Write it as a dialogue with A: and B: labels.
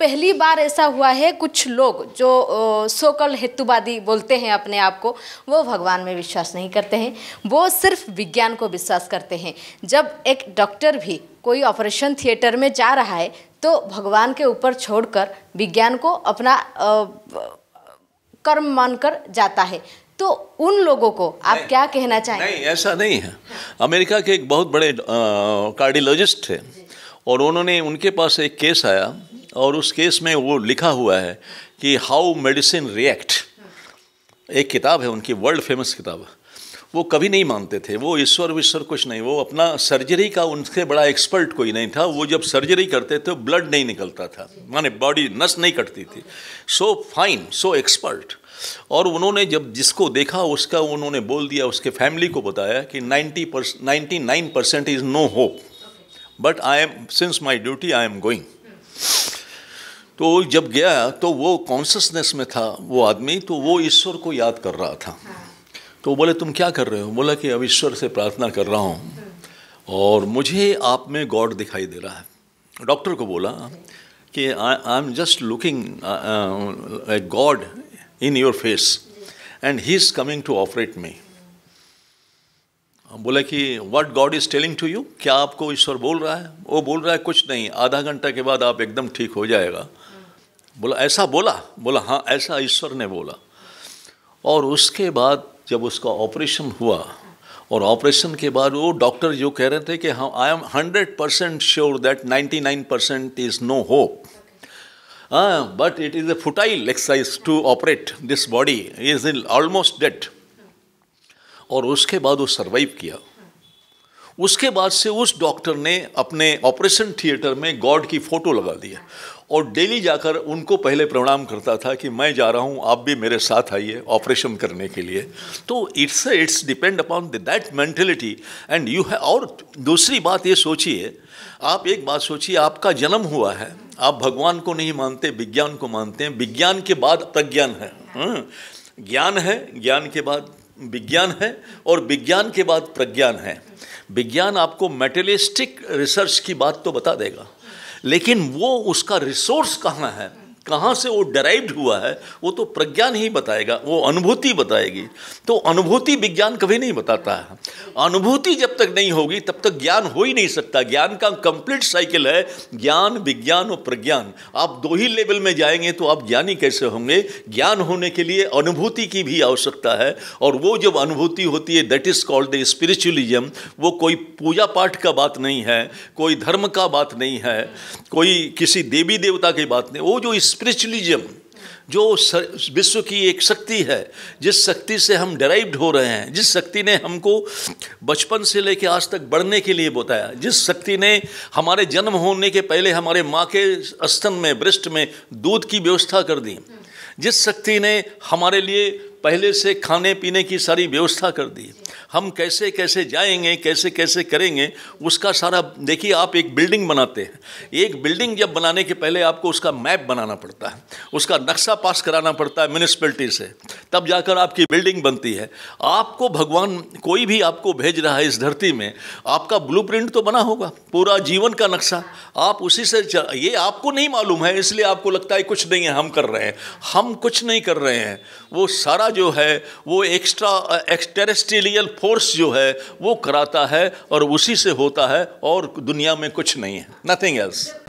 A: पहली बार ऐसा हुआ है कुछ लोग जो सोकल हेतुवादी बोलते हैं अपने आप को वो भगवान में विश्वास नहीं करते हैं वो सिर्फ विज्ञान को विश्वास करते हैं जब एक डॉक्टर भी कोई ऑपरेशन थिएटर में जा रहा है तो भगवान के ऊपर छोड़कर विज्ञान को अपना आ, कर्म मानकर जाता है तो उन लोगों को आप क्या कहना चाहेंगे
B: नहीं ऐसा नहीं है अमेरिका के एक बहुत बड़े कार्डियोलॉजिस्ट थे और उन्होंने उनके पास एक केस आया और उस केस में वो लिखा हुआ है कि हाउ मेडिसिन रिएक्ट एक किताब है उनकी वर्ल्ड फेमस किताब वो कभी नहीं मानते थे वो ईश्वर विश्वर कुछ नहीं वो अपना सर्जरी का उनसे बड़ा एक्सपर्ट कोई नहीं था वो जब सर्जरी करते थे ब्लड नहीं निकलता था माने बॉडी नस नहीं कटती थी सो फाइन सो एक्सपर्ट और उन्होंने जब जिसको देखा उसका उन्होंने बोल दिया उसके फैमिली को बताया कि ninety percent ninety nine percent is no hope but I am since my duty I am going तो जब गया तो वो कॉन्सियसनेस में था वो आदमी तो वो ईश्वर को याद कर रहा था हाँ। तो बोले तुम क्या कर रहे हो बोला कि अब ईश्वर से प्रार्थना कर रहा हूँ और मुझे आप में गॉड दिखाई दे रहा है डॉक्टर को बोला कि I am just looking a god in your face and he is coming to operate me बोला कि what god is telling to you क्या आपको ईश्वर बोल रहा है वो बोल रहा है कुछ नहीं आधा घंटा के बाद आप एकदम ठीक हो जाएगा बोला ऐसा बोला बोला हाँ ऐसा ईश्वर ने बोला और उसके बाद जब उसका ऑपरेशन हुआ और ऑपरेशन के बाद वो डॉक्टर जो कह रहे थे कि हाँ I am hundred percent sure that ninety nine percent is no hope but it is a futile exercise to operate this body is in almost dead और उसके बाद वो सर्वाइव किया उसके बाद से उस डॉक्टर ने अपने ऑपरेशन थिएटर में गॉड की फ़ोटो लगा दिया और डेली जाकर उनको पहले प्रणाम करता था कि मैं जा रहा हूँ आप भी मेरे साथ आइए ऑपरेशन करने के लिए तो it's it's depend upon that mentality and you है और दूसरी बात ये सोचिए आप एक बात सोचिए आपका जन्म हुआ है आप भगवान को नहीं मानते विज्ञान को मानते हैं विज्ञान के बाद प्रज्ञान है हम्म। ज्ञान है ज्ञान के बाद विज्ञान है और विज्ञान के बाद प्रज्ञान है विज्ञान आपको मेटेलिस्टिक रिसर्च की बात तो बता देगा लेकिन वो उसका रिसोर्स कहाँ है कहाँ से वो डराइव्ड हुआ है वो तो प्रज्ञान ही बताएगा वो अनुभूति बताएगी तो अनुभूति विज्ञान कभी नहीं बताता है अनुभूति जब तक नहीं होगी तब तक ज्ञान हो ही नहीं सकता ज्ञान का कंप्लीट साइकिल है ज्ञान विज्ञान और प्रज्ञान आप दो ही लेवल में जाएंगे तो आप ज्ञानी कैसे होंगे ज्ञान होने के लिए अनुभूति की भी आवश्यकता है और वो जब अनुभूति होती है that is called the spiritualism वो कोई पूजा पाठ का बात नहीं है कोई धर्म का बात नहीं है कोई किसी देवी देवता की बात नहीं वो जो इस स्पिरिचुअलिज्म जो विश्व की एक शक्ति है जिस शक्ति से हम डराइव्ड हो रहे हैं जिस शक्ति ने हमको बचपन से लेकर आज तक बढ़ने के लिए बताया जिस शक्ति ने हमारे जन्म होने के पहले हमारे माँ के स्तन में ब्रेस्ट में दूध की व्यवस्था कर दी जिस शक्ति ने हमारे लिए पहले से खाने पीने की सारी व्यवस्था कर दी हम कैसे कैसे जाएंगे कैसे कैसे करेंगे उसका सारा देखिए आप एक बिल्डिंग बनाते हैं एक बिल्डिंग जब बनाने के पहले आपको उसका मैप बनाना पड़ता है उसका नक्शा पास कराना पड़ता है म्यूनिसपैलिटी से तब जाकर आपकी बिल्डिंग बनती है आपको भगवान कोई भी आपको भेज रहा है इस धरती में आपका ब्लू तो बना होगा पूरा जीवन का नक्शा आप उसी से ये आपको नहीं मालूम है इसलिए आपको लगता है कुछ नहीं है हम कर रहे हैं हम कुछ नहीं कर रहे हैं वो सारा एक्स्ट्रा जो है वो एक्स्ट्रा एक्सटेरेस्टेलियल फोर्स जो है वो कराता है और उसी से होता है और दुनिया में कुछ नहीं है नथिंग एल्स